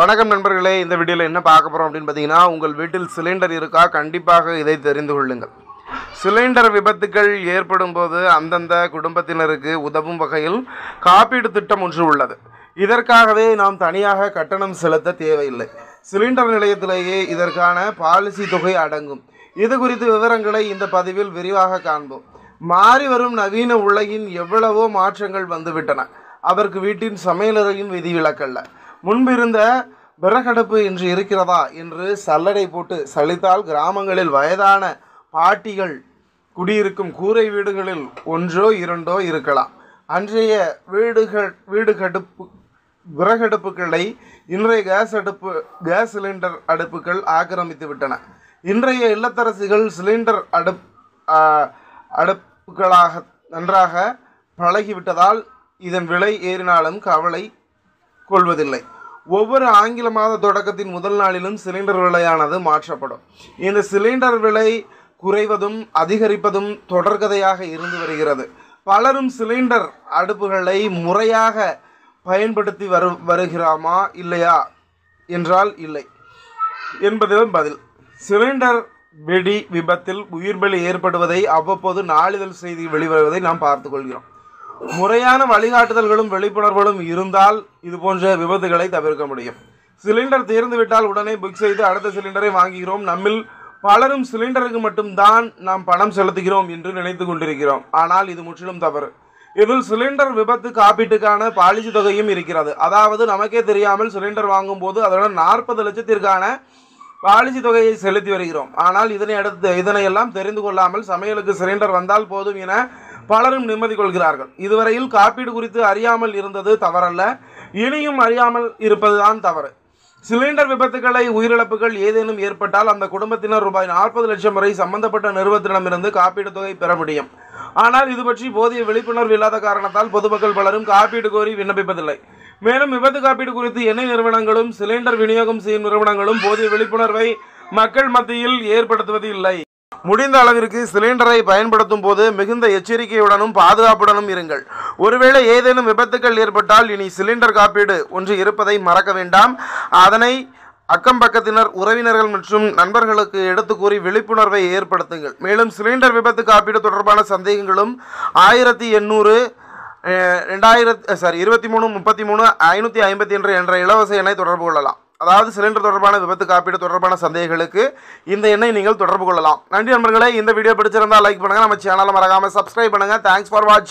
வணக்கம் நண்பர்களே இந்த வீடியோவில் என்ன பார்க்க போகிறோம் அப்படின்னு பார்த்தீங்கன்னா உங்கள் வீட்டில் சிலிண்டர் இருக்கா கண்டிப்பாக இதை தெரிந்து கொள்ளுங்கள் சிலிண்டர் விபத்துகள் ஏற்படும் போது அந்தந்த குடும்பத்தினருக்கு உதவும் வகையில் காப்பீடு திட்டம் ஒன்று உள்ளது இதற்காகவே நாம் தனியாக கட்டணம் செலுத்த தேவையில்லை சிலிண்டர் நிலையத்திலேயே இதற்கான பாலிசி தொகை அடங்கும் இது குறித்து விவரங்களை இந்த பதிவில் விரிவாக காண்போம் மாறி வரும் நவீன உலகின் எவ்வளவோ மாற்றங்கள் வந்துவிட்டன அதற்கு வீட்டின் சமையலறையும் விதிவிலக்கல்ல முன்பிருந்த விறகடுப்பு இன்று இருக்கிறதா என்று சல்லடை போட்டு சலித்தால் கிராமங்களில் வயதான பாட்டிகள் குடியிருக்கும் கூரை வீடுகளில் ஒன்றோ இரண்டோ இருக்கலாம் அன்றைய வீடுகள் வீடு கடுப்பு விறகடுப்புகளை இன்றைய கேஸ் அடுப்பு கேஸ் சிலிண்டர் அடுப்புகள் ஆக்கிரமித்து விட்டன இன்றைய இல்லத்தரசிகள் சிலிண்டர் அடுப் அடுப்புகளாக நன்றாக பழகிவிட்டதால் இதன் விலை ஏறினாலும் கவலை கொள்வதில்லை ஒவ்வொரு ஆங்கில மாத தொடக்கத்தின் முதல் நாளிலும் சிலிண்டர் விலையானது மாற்றப்படும் இந்த சிலிண்டர் விலை குறைவதும் அதிகரிப்பதும் தொடர்கதையாக இருந்து வருகிறது பலரும் சிலிண்டர் அடுப்புகளை முறையாக பயன்படுத்தி வரு வருகிறாமா இல்லையா என்றால் இல்லை என்பது பதில் சிலிண்டர் வெடி விபத்தில் உயிர்பலி ஏற்படுவதை அவ்வப்போது நாளிதழ் செய்தி வெளிவருவதை நாம் பார்த்துக்கொள்கிறோம் முறையான வழிகாட்டுதல்களும் விழிப்புணர்வுகளும் இருந்தால் இது போன்ற விபத்துகளை தவிர்க்க முடியும் சிலிண்டர் தீர்ந்துவிட்டால் உடனே புக் செய்து அடுத்த சிலிண்டரை வாங்குகிறோம் நம்மில் பலரும் சிலிண்டருக்கு மட்டும்தான் நாம் பணம் செலுத்துகிறோம் என்று நினைத்து கொண்டிருக்கிறோம் ஆனால் இது முற்றிலும் தவறு இதில் சிலிண்டர் விபத்து காப்பீட்டுக்கான பாலிசி தொகையும் இருக்கிறது அதாவது நமக்கே தெரியாமல் சிலிண்டர் வாங்கும்போது அதனுடன் நாற்பது லட்சத்திற்கான பாலிசி தொகையை செலுத்தி வருகிறோம் ஆனால் இதனை அடுத்து இதனையெல்லாம் தெரிந்து கொள்ளாமல் சமையலுக்கு சிலிண்டர் வந்தால் போதும் என பலரும் நிம்மதி கொள்கிறார்கள் இதுவரையில் காப்பீடு குறித்து அறியாமல் இருந்தது தவறல்ல இனியும் அறியாமல் இருப்பதுதான் தவறு சிலிண்டர் விபத்துக்களை உயிரிழப்புகள் ஏதேனும் ஏற்பட்டால் அந்த குடும்பத்தினர் ரூபாய் நாற்பது லட்சம் வரை சம்பந்தப்பட்ட நிறுவனத்திடமிருந்து காப்பீடு தொகை பெற முடியும் ஆனால் இது பற்றி போதிய விழிப்புணர்வு இல்லாத காரணத்தால் பொதுமக்கள் பலரும் காப்பீடு கோரி விண்ணப்பிப்பதில்லை மேலும் விபத்து காப்பீடு குறித்து எண்ணெய் நிறுவனங்களும் சிலிண்டர் விநியோகம் செய்யும் நிறுவனங்களும் போதிய விழிப்புணர்வை மக்கள் மத்தியில் ஏற்படுத்துவது இல்லை முடிந்த அளவிற்கு சிலிண்டரை பயன்படுத்தும் போது மிகுந்த எச்சரிக்கையுடனும் பாதுகாப்புடனும் இருங்கள் ஒருவேளை ஏதேனும் விபத்துக்கள் ஏற்பட்டால் இனி சிலிண்டர் காப்பீடு ஒன்று இருப்பதை மறக்க வேண்டாம் அதனை அக்கம் பக்கத்தினர் உறவினர்கள் மற்றும் நண்பர்களுக்கு எடுத்து கூறி விழிப்புணர்வை ஏற்படுத்துங்கள் மேலும் சிலிண்டர் விபத்து காப்பீடு தொடர்பான சந்தேகங்களும் ஆயிரத்தி எண்ணூறு ரெண்டாயிரத்து சாரி இருபத்தி மூணு முப்பத்தி மூணு ஐநூற்றி ஐம்பத்தி ஒன்று என்ற இலவச எண்ணை தொடர்பு கொள்ளலாம் அதாவது சிலிண்டர் தொடர்பான விபத்து காப்பீடு தொடர்பான சந்தேகங்களுக்கு இந்த எண்ணை நீங்கள் தொடர்பு கொள்ளலாம் நன்றி நண்பர்களே இந்த வீடியோ பிடிச்சிருந்தால் லைக் பண்ணுங்கள் நம்ம சேனலை மறக்காமல் சப்ஸ்கிரைப் பண்ணுங்கள் தேங்க்ஸ் ஃபார் வாட்சிங்